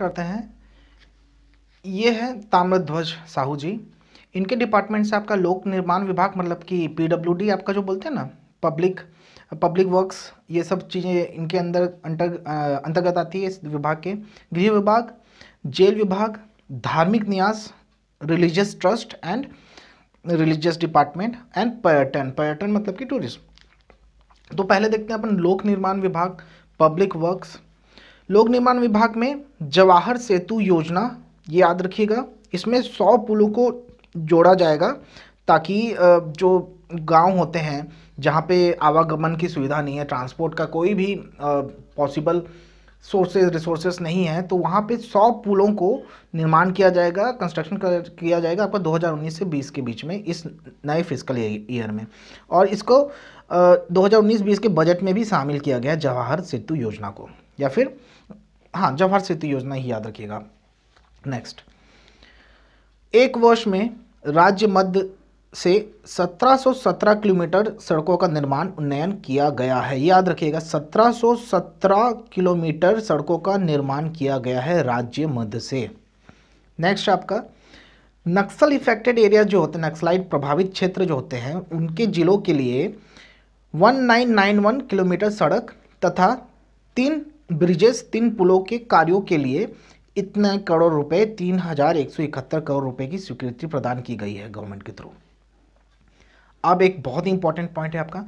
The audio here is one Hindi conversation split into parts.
करते हैं ये है ताम्रध्वज साहू जी इनके डिपार्टमेंट से आपका लोक निर्माण विभाग मतलब कि पीडब्ल्यूडी आपका जो बोलते हैं ना पब्लिक पब्लिक वर्क्स ये सब चीज़ें इनके अंदर अंतर अंतर्गत आती है इस विभाग के गृह विभाग जेल विभाग धार्मिक न्यास religious trust and religious department एंड पर्यटन पर्यटन मतलब कि टूरिज्म तो पहले देखते हैं अपन लोक निर्माण विभाग पब्लिक वर्क्स लोक निर्माण विभाग में जवाहर सेतु योजना ये याद रखिएगा इसमें सौ पुलों को जोड़ा जाएगा ताकि जो गांव होते हैं जहाँ पे आवागमन की सुविधा नहीं है ट्रांसपोर्ट का कोई भी पॉसिबल सोर्सेज रिसोर्सेज नहीं है तो वहाँ पे सौ पुलों को निर्माण किया जाएगा कंस्ट्रक्शन किया जाएगा आपका 2019 से 20 के बीच में इस नए फिजिकल ईयर में और इसको दो हज़ार के बजट में भी शामिल किया गया जवाहर सेतु योजना को या फिर हाँ जवाहर सेतु योजना ही याद रखिएगा नेक्स्ट एक वर्ष में राज्य मध्य से 1717 किलोमीटर सड़कों का निर्माण उन्नयन किया गया है याद रखिएगा 1717 किलोमीटर सड़कों का निर्माण किया गया है राज्य मध्य से नेक्स्ट आपका नक्सल इफेक्टेड एरिया जो होते हैं नक्सलाइट प्रभावित क्षेत्र जो होते हैं उनके जिलों के लिए 1991 किलोमीटर सड़क तथा तीन ब्रिजेस तीन पुलों के कार्यों के लिए इतने करोड़ रुपए तीन हजार एक सौ इकहत्तर करोड़ रुपए की स्वीकृति प्रदान की गई है गवर्नमेंट के थ्रू अब एक बहुत ही इंपॉर्टेंट पॉइंट है आपका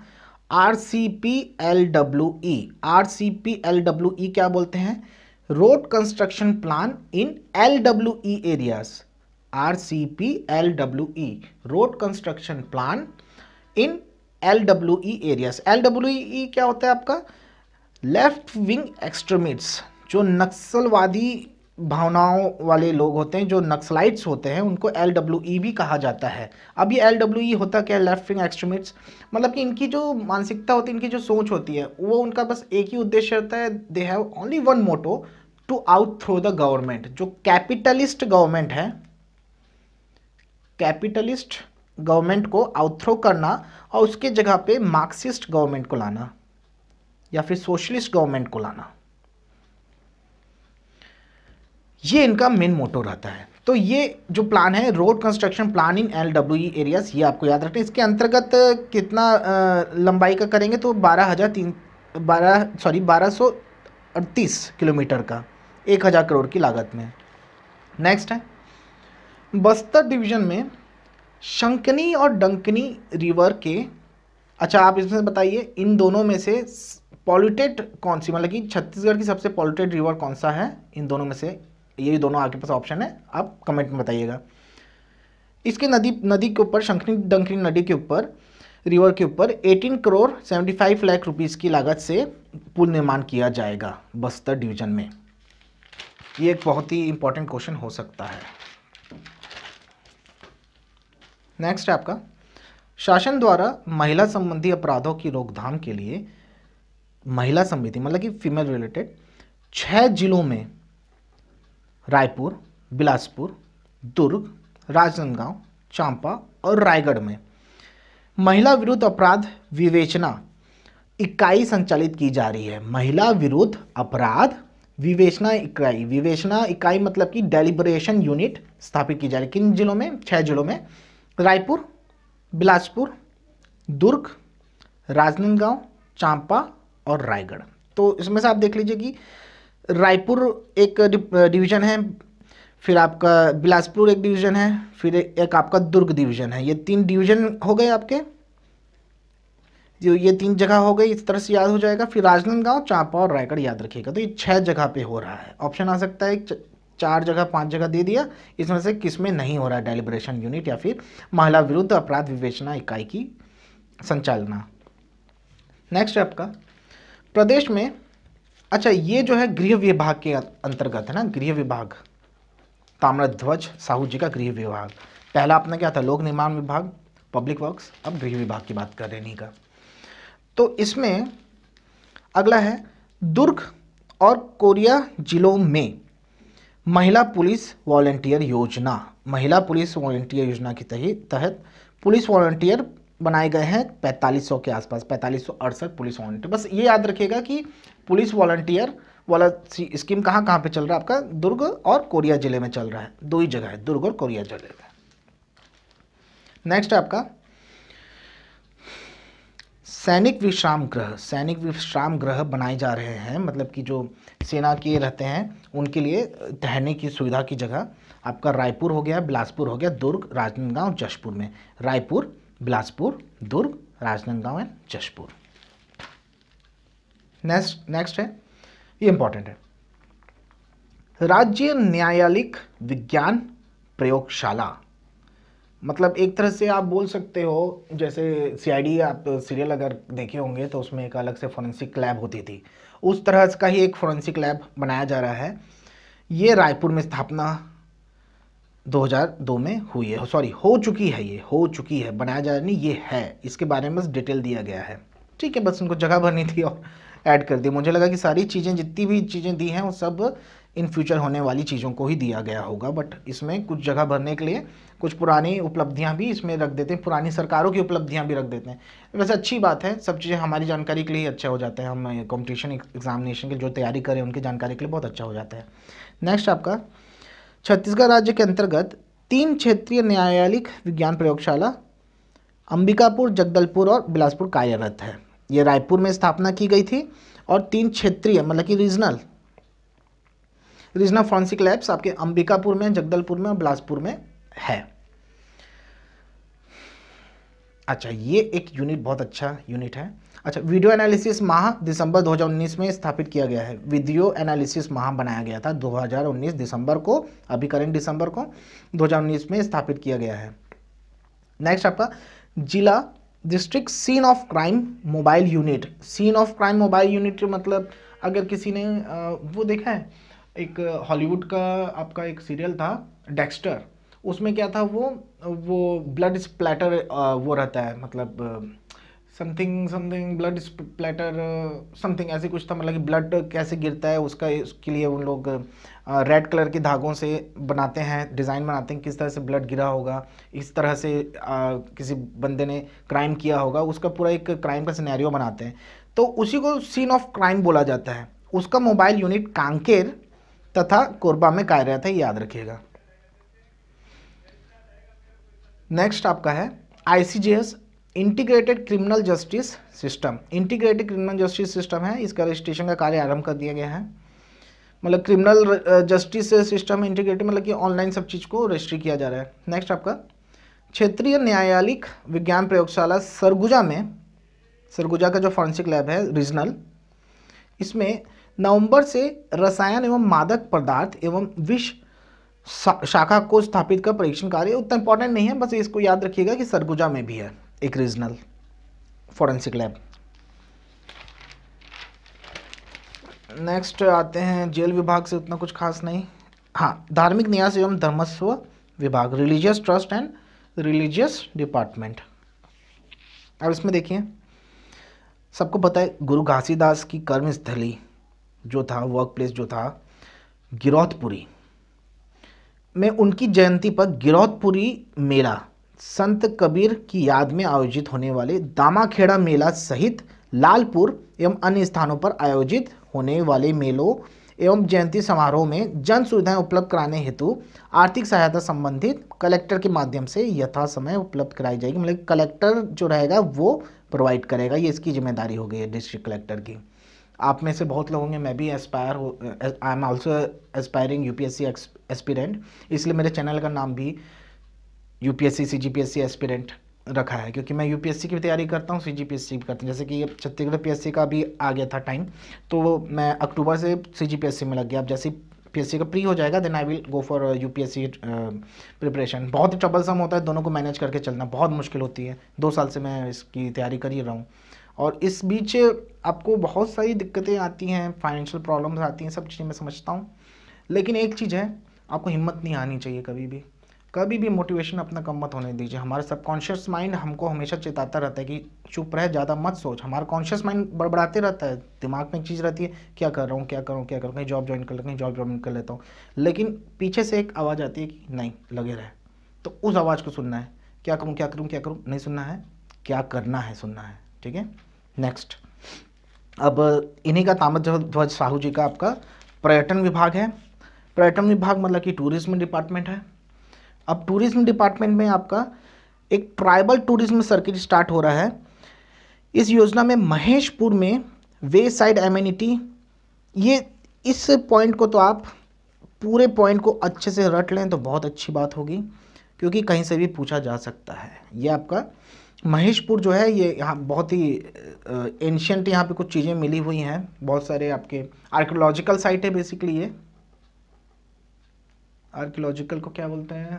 R C P L W E R C P L W E क्या बोलते हैं road construction plan in L W E areas R C P L W E road construction plan in L W E areas L W E क्या होता है आपका लेफ्ट विंग एक्सट्रीमिट्स जो नक्सलवादी भावनाओं वाले लोग होते हैं जो नक्सलाइट्स होते हैं उनको एल डब्ल्यू ई भी कहा जाता है अब ये एल e होता क्या है लेफ्ट विंग एक्सट्रीमिट्स मतलब कि इनकी जो मानसिकता होती है इनकी जो सोच होती है वो उनका बस एक ही उद्देश्य रहता है they have only one motto to out throw the government जो कैपिटलिस्ट गवर्नमेंट है कैपिटलिस्ट गवर्नमेंट को आउट थ्रो करना और उसके जगह पे मार्क्सिस्ट गवर्नमेंट को लाना या फिर सोशलिस्ट गवर्नमेंट को लाना ये इनका मेन मोटो रहता है तो ये जो प्लान है road construction plan in L W areas ये आपको याद रखना इसके अंतर्गत कितना लंबाई का करेंगे तो बारह हज़ार तीन बारह सॉरी बारह सौ अड़तीस किलोमीटर का एक हज़ार करोड़ की लागत में नेक्स्ट है बस्तर डिवीज़न में शंकनी और डंकनी रिवर के अच्छा आप इसमें बताइए इन दोनों में से पॉल्यूटेड कौन सी मतलब कि छत्तीसगढ़ की सबसे पॉल्यूटेड रिवर कौन सा है इन दोनों में से ये दोनों आपके पास ऑप्शन है आप कमेंट में बताइएगा इसके नदी नदी के ऊपर शंखनी दंखनी नदी के ऊपर रिवर के ऊपर 18 करोड़ 75 लाख रुपीस की लागत से पुल निर्माण किया जाएगा बस्तर डिवीजन में ये एक बहुत ही इंपॉर्टेंट क्वेश्चन हो सकता है नेक्स्ट है आपका शासन द्वारा महिला संबंधी अपराधों की रोकथाम के लिए महिला समिति मतलब कि फीमेल रिलेटेड छह जिलों में रायपुर बिलासपुर दुर्ग राजनांदगांव चांपा और रायगढ़ में महिला विरुद्ध अपराध विवेचना इकाई संचालित की जा रही है महिला विरुद्ध अपराध विवेचना इकाई विवेचना इकाई मतलब कि डेलिब्रेशन यूनिट स्थापित की जा रही है किन जिलों में छह जिलों में रायपुर बिलासपुर दुर्ग राजनांदगांव चांपा और रायगढ़ तो इसमें से आप देख लीजिए कि रायपुर एक डिवीज़न है फिर आपका बिलासपुर एक डिवीज़न है फिर एक आपका दुर्ग डिवीज़न है ये तीन डिवीज़न हो गए आपके जो ये तीन जगह हो गई इस तरह से याद हो जाएगा फिर राजनांदगांव चांपा और रायगढ़ याद रखिएगा तो ये छः जगह पे हो रहा है ऑप्शन आ सकता है चार जगह पांच जगह दे दिया इसमें से किस में नहीं हो रहा है डेलिब्रेशन यूनिट या फिर महिला विरुद्ध अपराध विवेचना इकाई की संचालना नेक्स्ट है आपका प्रदेश में अच्छा ये जो है गृह विभाग के अं-, अंतर्गत है ना गृह विभाग ताम्रध्वज साहू जी का गृह विभाग पहला अपना क्या था लोक निर्माण विभाग पब्लिक वर्क्स अब गृह विभाग की बात कर रहे नहीं का तो इसमें अगला है दुर्ग और कोरिया जिलों में महिला पुलिस वॉलेंटियर योजना महिला पुलिस वॉलेंटियर योजना के तहत पुलिस वॉलेंटियर बनाए गए हैं 4500 के आसपास पैंतालीस सौ अड़सठ पुलिस वॉलंटियर बस ये याद रखिएगा कि पुलिस वॉलंटियर वाला स्कीम कहाँ कहाँ पे चल रहा है आपका दुर्ग और कोरिया जिले में चल रहा है दो ही जगह है दुर्ग और कोरिया जिले में नेक्स्ट है आपका सैनिक विश्राम ग्रह सैनिक विश्राम ग्रह बनाए जा रहे हैं मतलब कि जो सेना के रहते हैं उनके लिए ठहरने की सुविधा की जगह आपका रायपुर हो गया बिलासपुर हो गया दुर्ग राजनांदगांव जशपुर में Raipur Bilaspur Durg Rajnandgaon and Jashpur next next है ये इंपॉर्टेंट है राज्य न्यायालयिक विज्ञान प्रयोगशाला मतलब एक तरह से आप बोल सकते हो जैसे सीआईडी आप सीरियल अगर देखे होंगे तो उसमें एक अलग से फोरेंसिक लैब होती थी उस तरह का ही एक फोरेंसिक लैब बनाया जा रहा है ये रायपुर में स्थापना 2002 में हुई है सॉरी हो चुकी है ये हो चुकी है बनाया जा नहीं ये है इसके बारे में बस डिटेल दिया गया है ठीक है बस उनको जगह भरनी थी और ऐड कर दी मुझे लगा कि सारी चीज़ें जितनी भी चीज़ें दी हैं वो सब इन फ्यूचर होने वाली चीज़ों को ही दिया गया होगा बट इसमें कुछ जगह भरने के लिए कुछ पुरानी उपलब्धियां भी इसमें रख देते हैं पुरानी सरकारों की उपलब्धियां भी रख देते हैं वैसे अच्छी बात है सब चीज़ें हमारी जानकारी के लिए अच्छा हो जाता है हम कॉम्पिटिशन एग्जामिनेशन की जो तैयारी करें उनकी जानकारी के लिए बहुत अच्छा हो जाता है नेक्स्ट आपका छत्तीसगढ़ राज्य के अंतर्गत तीन क्षेत्रीय न्यायालयिक विज्ञान प्रयोगशाला अंबिकापुर जगदलपुर और बिलासपुर कार्यरत है ये रायपुर में स्थापना की गई थी और तीन क्षेत्रीय मतलब कि रीजनल रीजनल फॉरेंसिक लैब्स आपके अंबिकापुर में जगदलपुर में और बिलासपुर में है अच्छा ये एक यूनिट बहुत अच्छा यूनिट है अच्छा वीडियो एनालिसिस माह दिसंबर 2019 में स्थापित किया गया है वीडियो एनालिसिस माह बनाया गया था 2019 दिसंबर को अभी करेंट दिसंबर को 2019 में स्थापित किया गया है नेक्स्ट आपका जिला district scene of crime mobile unit scene of crime mobile unit मतलब अगर किसी ने वो देखा है एक हॉलीवुड का आपका एक सीरियल था डेक्स्टर उसमें क्या था वो वो ब्लड स्प्लैटर वो रहता है मतलब something something blood platter something ऐसे कुछ था मतलब कि ब्लड कैसे गिरता है उसका उसके लिए उन लोग रेड कलर के धागों से बनाते हैं डिज़ाइन बनाते हैं किस तरह से ब्लड गिरा होगा इस तरह से आ, किसी बंदे ने क्राइम किया होगा उसका पूरा एक क्राइम का सिनेरियो बनाते हैं तो उसी को सीन ऑफ क्राइम बोला जाता है उसका मोबाइल यूनिट कांकेर तथा कोरबा में कार्य है याद रखिएगा नेक्स्ट आपका है I C S integrated criminal justice system integrated criminal justice system है इसका रजिस्ट्रेशन का कार्य आरंभ कर दिया गया है मतलब क्रिमिनल जस्टिस सिस्टम इंटीग्रेटेड मतलब कि ऑनलाइन सब चीज़ को रजिस्ट्री किया जा रहा है नेक्स्ट आपका क्षेत्रीय न्यायालयिक विज्ञान प्रयोगशाला सरगुजा में सरगुजा का जो फॉरेंसिक लैब है रीजनल इसमें नवंबर से रसायन एवं मादक पदार्थ एवं विश्व शाखा को स्थापित कर परीक्षण कार्य उतना इंपॉर्टेंट नहीं है बस इसको याद रखिएगा कि सरगुजा में भी है एक रीजनल फॉरेंसिक लैब नेक्स्ट आते हैं जेल विभाग से उतना कुछ खास नहीं हाँ धार्मिक न्यास एवं धर्मस्व विभाग religious trust and religious department अब इसमें देखिए सबको पता है गुरु घासीदास की कर्मस्थली जो था वर्क प्लेस जो था गिरौतपुरी में उनकी जयंती पर गिरौतपुरी मेला संत कबीर की याद में आयोजित होने वाले दामाखेड़ा मेला सहित लालपुर एवं अन्य स्थानों पर आयोजित होने वाले मेलों एवं जयंती समारोह में जन सुविधाएं उपलब्ध कराने हेतु आर्थिक सहायता संबंधित कलेक्टर के माध्यम से यथा समय उपलब्ध कराई जाएगी मतलब कलेक्टर जो रहेगा वो प्रोवाइड करेगा ये इसकी जिम्मेदारी हो गई है डिस्ट्रिक्ट कलेक्टर की आप में से बहुत लोग होंगे मैं भी एस्पायर हो I am also aspiring U P aspirant इसलिए मेरे चैनल का नाम भी यूपीएससी सीजीपीएससी एस्पिरेंट रखा है क्योंकि मैं यूपीएससी की तैयारी करता हूँ सीजीपीएससी भी करता हूँ जैसे कि ये छत्तीसगढ़ पीएससी का भी आ गया था टाइम तो मैं अक्टूबर से सीजीपीएससी में लग गया अब जैसे पीएससी का प्री हो जाएगा then I will go for UPSC preparation बहुत ही ट्रबलसम होता है दोनों को मैनेज करके चलना बहुत मुश्किल होती है दो साल से मैं इसकी तैयारी कर ही रहा हूँ और इस बीच आपको बहुत सारी दिक्कतें आती हैं फाइनेंशियल प्रॉब्लम्स आती हैं सब चीज़ें मैं समझता हूँ लेकिन एक चीज़ है आपको हिम्मत नहीं आनी चाहिए कभी भी कभी भी मोटिवेशन अपना कम मत होने दीजिए हमारा सबकॉन्शियस माइंड हमको हमेशा चेताता रहता है कि चुप रहे ज़्यादा मत सोच हमारा कॉन्शियस माइंड बड़बड़ाते रहता है दिमाग में एक चीज़ रहती है क्या कर रहा हूँ क्या करूँ क्या करूँ कहीं जॉब ज्वाइन कर लेता कहीं जॉब ज्वाइन कर लेता हूँ लेकिन पीछे से एक आवाज़ आती है कि नहीं लगे रहे तो उस आवाज़ को सुनना है क्या करूँ क्या करूँ क्या करूँ नहीं सुनना है क्या करना है सुनना है ठीक है नेक्स्ट अब इन्हीं का तामत ध्वज साहू जी का आपका पर्यटन विभाग है पर्यटन विभाग मतलब कि टूरिज्म डिपार्टमेंट है अब टूरिज्म डिपार्टमेंट में आपका एक ट्राइबल टूरिज्म सर्किट स्टार्ट हो रहा है इस योजना में महेशपुर में वे साइड एम्यूनिटी ये इस पॉइंट को तो आप पूरे पॉइंट को अच्छे से रट लें तो बहुत अच्छी बात होगी क्योंकि कहीं से भी पूछा जा सकता है ये आपका महेशपुर जो है ये यहाँ बहुत ही एंशियंट यहाँ पे कुछ चीज़ें मिली हुई हैं बहुत सारे आपके आर्कोलॉजिकल साइट है बेसिकली ये आर्कियोलॉजिकल को क्या बोलते हैं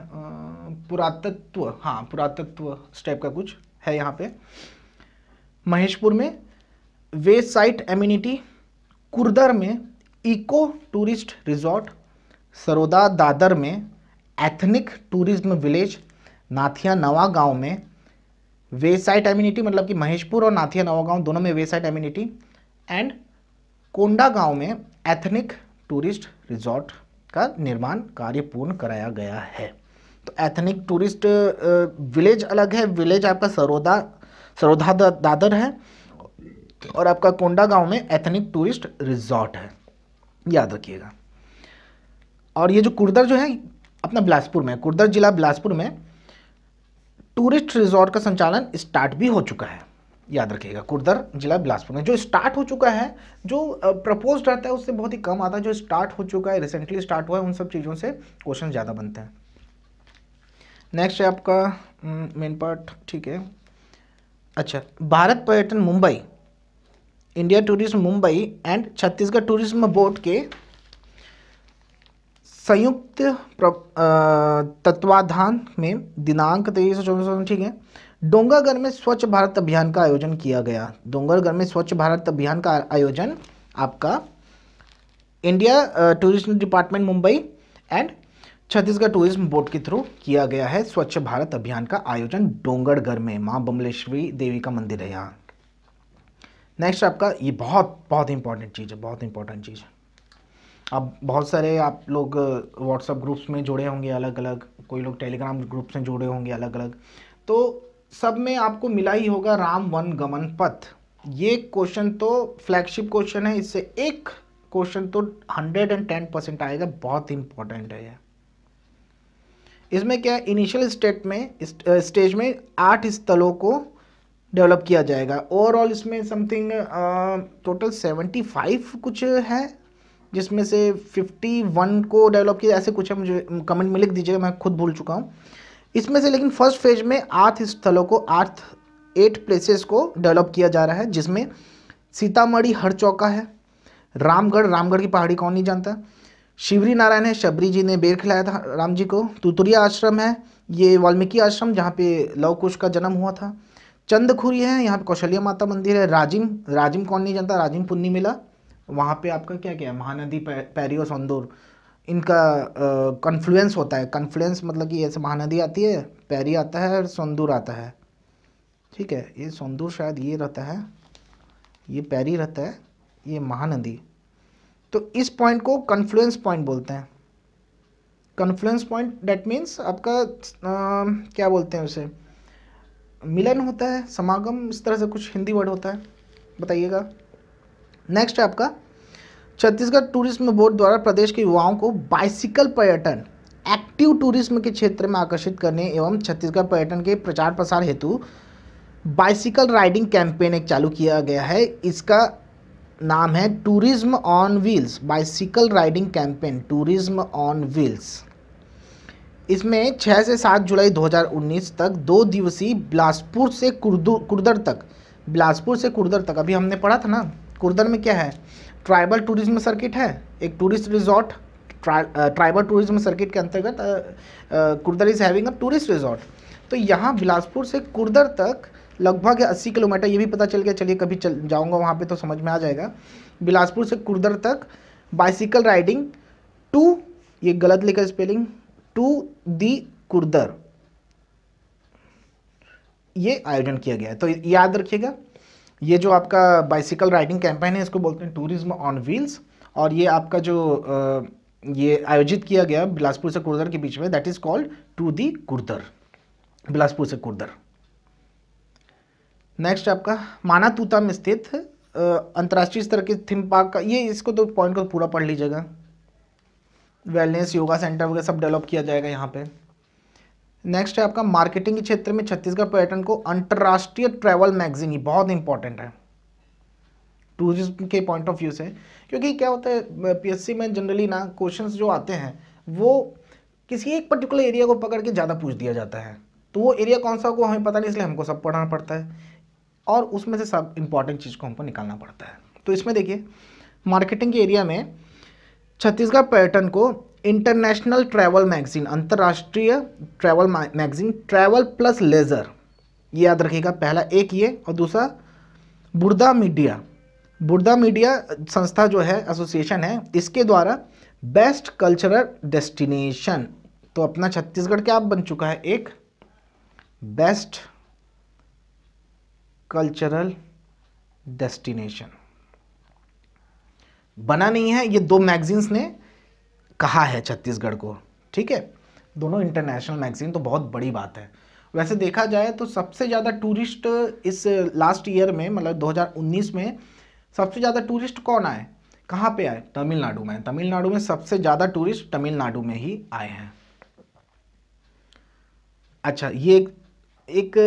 पुरातत्व हाँ पुरातत्व स्टेप का कुछ है यहाँ पे महेशपुर में वे साइट एम्यूनिटी कुरदर में eco tourist resort Saroda Dadar में एथनिक टूरिज्म विलेज नाथिया नवा गांव में वे साइट एम्यूनिटी मतलब कि महेशपुर और नाथिया नवा गांव दोनों में wayside amenity and Kondagaon में एथनिक टूरिस्ट रिजॉर्ट का निर्माण कार्य पूर्ण कराया गया है तो एथनिक टूरिस्ट विलेज अलग है विलेज आपका सरोदा सरोधा दादर है और आपका कोंडा गांव में एथनिक टूरिस्ट रिजॉर्ट है याद रखिएगा और ये जो कुर्दर जो है अपना बिलासपुर में कुर्दर जिला बिलासपुर में टूरिस्ट रिजॉर्ट का संचालन स्टार्ट भी हो चुका है याद रखिएगा कुर्दर जिला बिलासपुर में जो स्टार्ट हो चुका है जो प्रपोज रहता है उससे बहुत ही कम आता है जो स्टार्ट हो चुका है रिसेंटली स्टार्ट हुआ है उन सब चीज़ों से क्वेश्चन ज़्यादा बनते हैं नेक्स्ट है आपका मेन पार्ट ठीक है अच्छा भारत पर्यटन Mumbai India tourism Mumbai and Chhattisgarh tourism board के संयुक्त तत्वाधान में दिनांक तेईस चौबीस ठीक है डोंगरगढ़ में स्वच्छ भारत अभियान का आयोजन किया गया डोंगरगढ़ में स्वच्छ भारत अभियान का आयोजन आपका India tourism department Mumbai and Chhattisgarh tourism board के थ्रू किया गया है स्वच्छ भारत अभियान का आयोजन डोंगरगढ़ में माँ बमलेश्वरी देवी का मंदिर है यहाँ नेक्स्ट आपका ये बहुत बहुत इंपॉर्टेंट चीज़ है बहुत इंपॉर्टेंट चीज़ है अब बहुत सारे आप लोग व्हाट्सएप ग्रुप्स में जुड़े होंगे अलग अलग कोई लोग टेलीग्राम ग्रुप से जुड़े होंगे अलग अलग तो सब में आपको मिला ही होगा राम वन गमन पथ ये क्वेश्चन तो फ्लैगशिप क्वेश्चन है इससे एक क्वेश्चन तो हंड्रेड एंड टेन परसेंट आएगा बहुत इंपॉर्टेंट है यह इसमें क्या है इनिशियल स्टेट में स्टेज में आठ स्थलों को डेवलप किया जाएगा ओवरऑल इसमें समथिंग टोटल सेवेंटी फाइव कुछ है जिसमें से फिफ्टी वन को डेवलप किया ऐसे कुछ है मुझे कमेंट में लिख दीजिएगा मैं खुद भूल चुका हूँ इसमें से लेकिन फर्स्ट फेज में आठ स्थलों को आठ एट प्लेसेस को डेवलप किया जा रहा है जिसमें सीतामढ़ी हर चौका है रामगढ़ रामगढ़ की पहाड़ी कौन नहीं जानता शिवरी नारायण है शबरी जी ने बेर खिलाया था राम जी को तुतुरिया आश्रम है ये वाल्मीकि आश्रम जहाँ पे लवकुश का जन्म हुआ था चंदखुरी है यहाँ पे कौशल्या माता मंदिर है राजिम राजिम कौन नहीं जानता राजिम पुन्नी मिला वहाँ पे आपका क्या क्या है महानदी पैरियो संदूर इनका कन्फ्लुएंस होता है कन्फ्लुएंस मतलब कि ऐसे महानदी आती है पैरी आता है और सोंदूर आता है ठीक है ये सोंदूर शायद ये रहता है ये पैरी रहता है ये महानदी तो इस पॉइंट को कन्फ्लुएंस पॉइंट बोलते हैं कन्फ्लुएंस पॉइंट डेट मीन्स आपका आ, क्या बोलते हैं उसे मिलन होता है समागम इस तरह से कुछ हिंदी वर्ड होता है बताइएगा नेक्स्ट है आपका छत्तीसगढ़ टूरिज्म बोर्ड द्वारा प्रदेश के युवाओं को बाइसिकल पर्यटन एक्टिव टूरिज्म के क्षेत्र में आकर्षित करने एवं छत्तीसगढ़ पर्यटन के प्रचार प्रसार हेतु बाइसिकल राइडिंग कैंपेन एक चालू किया गया है इसका नाम है tourism on wheels bicycle riding campaign tourism on wheels इसमें 6 से 7 जुलाई 2019 तक दो दिवसीय बिलासपुर से कुर्दू कुर्दर तक बिलासपुर से कुर्दर तक अभी हमने पढ़ा था ना कुर्दन में क्या है ट्राइबल टूरिज्म सर्किट है एक tourist resort tribal tourism circuit के अंतर्गत Kurdar is having a tourist resort तो यहाँ बिलासपुर से कुर्दर तक लगभग 80 किलोमीटर ये भी पता चल गया चलिए कभी चल जाऊँगा वहाँ पे तो समझ में आ जाएगा बिलासपुर से कुर्दर तक बाइसिकल राइडिंग टू ये गलत लिखा स्पेलिंग टू दी कुर्दर ये आयोजन किया गया है तो याद रखिएगा ये जो आपका बाइसिकल राइडिंग कैंपेन है इसको बोलते हैं टूरिज्म ऑन व्हील्स और ये आपका जो ये आयोजित किया गया बिलासपुर से कुर्दर के बीच में that is called to the Kurdar Bilaspur से कुर्दर नेक्स्ट आपका तूता में स्थित अंतर्राष्ट्रीय स्तर के थीम पार्क का ये इसको तो पॉइंट को पूरा पढ़ लीजिएगा वेलनेस योगा सेंटर वगैरह सब डेवलप किया जाएगा यहाँ पर नेक्स्ट है आपका मार्केटिंग के क्षेत्र में छत्तीसगढ़ पर्यटन को अंतर्राष्ट्रीय ट्रैवल मैगजीन ही बहुत इंपॉर्टेंट है टूरिज्म के पॉइंट ऑफ व्यू से क्योंकि क्या होता है पीएससी में जनरली ना क्वेश्चंस जो आते हैं वो किसी एक पर्टिकुलर एरिया को पकड़ के ज़्यादा पूछ दिया जाता है तो वो एरिया कौन सा होगा हमें पता नहीं इसलिए हमको सब पढ़ना पड़ता है और उसमें से सब इम्पॉर्टेंट चीज़ को हमको निकालना पड़ता है तो इसमें देखिए मार्केटिंग के एरिया में छत्तीसगढ़ पर्यटन को इंटरनेशनल ट्रैवल मैगजीन अंतर्राष्ट्रीय travel magazine travel plus leisure ये याद रखिएगा पहला एक ये और दूसरा बुर्दा मीडिया बुर्दा मीडिया संस्था जो है एसोसिएशन है इसके द्वारा बेस्ट कल्चरल डेस्टिनेशन तो अपना छत्तीसगढ़ क्या बन चुका है एक बेस्ट कल्चरल डेस्टिनेशन बना नहीं है ये दो मैगजीन्स ने कहा है छत्तीसगढ़ को ठीक है दोनों इंटरनेशनल मैगजीन तो बहुत बड़ी बात है वैसे देखा जाए तो सबसे ज़्यादा टूरिस्ट इस लास्ट ईयर में मतलब 2019 में सबसे ज़्यादा टूरिस्ट कौन आए कहाँ पे आए तमिलनाडु में तमिलनाडु में सबसे ज़्यादा टूरिस्ट तमिलनाडु में ही आए हैं अच्छा ये एक एक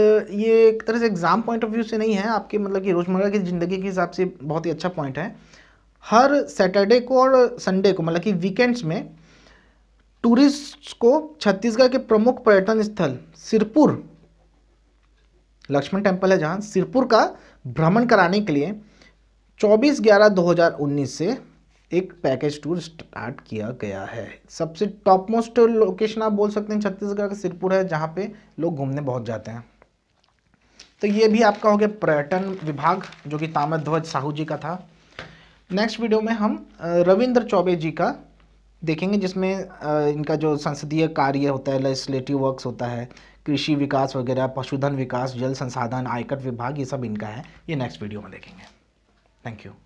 ये एक तरह से एग्ज़ाम पॉइंट ऑफ व्यू से नहीं है आपके मतलब कि रोज़मर्रा की ज़िंदगी के हिसाब से बहुत ही अच्छा पॉइंट है हर सैटरडे को और संडे को मतलब कि वीकेंड्स में टूरिस्ट को छत्तीसगढ़ के प्रमुख पर्यटन स्थल सिरपुर लक्ष्मण टेम्पल है जहाँ सिरपुर का भ्रमण कराने के लिए 24 ग्यारह 2019 से एक पैकेज टूर स्टार्ट किया गया है सबसे टॉप मोस्ट लोकेशन आप बोल सकते हैं छत्तीसगढ़ का सिरपुर है जहाँ पे लोग घूमने बहुत जाते हैं तो ये भी आपका हो गया पर्यटन विभाग जो कि ताम्रध्वज साहू जी का था नेक्स्ट वीडियो में हम रविंद्र चौबे जी का देखेंगे जिसमें इनका जो संसदीय कार्य होता है लेजिस्लेटिव वर्क्स होता है कृषि विकास वगैरह पशुधन विकास जल संसाधन आयकर विभाग ये सब इनका है ये नेक्स्ट वीडियो में देखेंगे थैंक यू